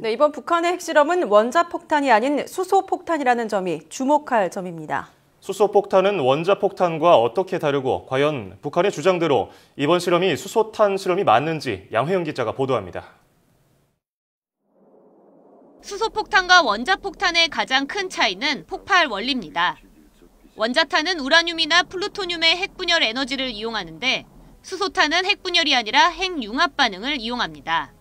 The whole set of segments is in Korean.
네, 이번 북한의 핵실험은 원자폭탄이 아닌 수소폭탄이라는 점이 주목할 점입니다. 수소폭탄은 원자폭탄과 어떻게 다르고 과연 북한의 주장대로 이번 실험이 수소탄 실험이 맞는지 양회영 기자가 보도합니다. 수소폭탄과 원자폭탄의 가장 큰 차이는 폭발 원리입니다. 원자탄은 우라늄이나 플루토늄의 핵분열 에너지를 이용하는데 수소탄은 핵분열이 아니라 핵융합 반응을 이용합니다.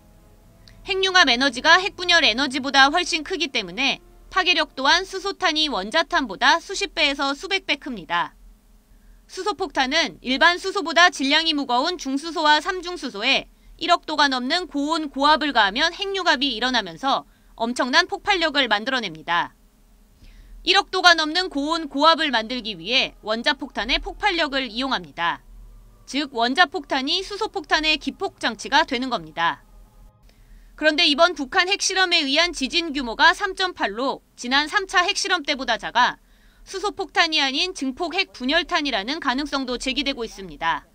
핵융합 에너지가 핵분열 에너지보다 훨씬 크기 때문에 파괴력 또한 수소탄이 원자탄보다 수십 배에서 수백 배 큽니다. 수소폭탄은 일반 수소보다 질량이 무거운 중수소와 삼중수소에 1억 도가 넘는 고온 고압을 가하면 핵융합이 일어나면서 엄청난 폭발력을 만들어냅니다. 1억 도가 넘는 고온 고압을 만들기 위해 원자폭탄의 폭발력을 이용합니다. 즉 원자폭탄이 수소폭탄의 기폭장치가 되는 겁니다. 그런데 이번 북한 핵실험에 의한 지진 규모가 3.8로 지난 3차 핵실험 때보다 작아 수소폭탄이 아닌 증폭핵 분열탄이라는 가능성도 제기되고 있습니다.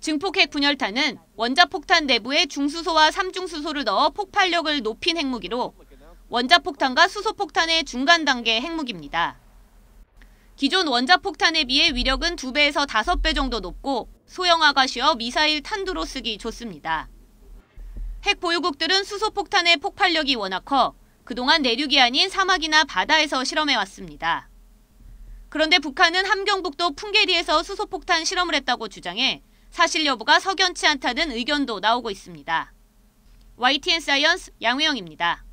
증폭핵 분열탄은 원자폭탄 내부에 중수소와 삼중수소를 넣어 폭발력을 높인 핵무기로 원자폭탄과 수소폭탄의 중간 단계 핵무기입니다. 기존 원자폭탄에 비해 위력은 2배에서 5배 정도 높고 소형화가 쉬어 미사일 탄두로 쓰기 좋습니다. 핵 보유국들은 수소폭탄의 폭발력이 워낙 커 그동안 내륙이 아닌 사막이나 바다에서 실험해왔습니다. 그런데 북한은 함경북도 풍계리에서 수소폭탄 실험을 했다고 주장해 사실 여부가 석연치 않다는 의견도 나오고 있습니다. YTN 사이언스 양우영입니다.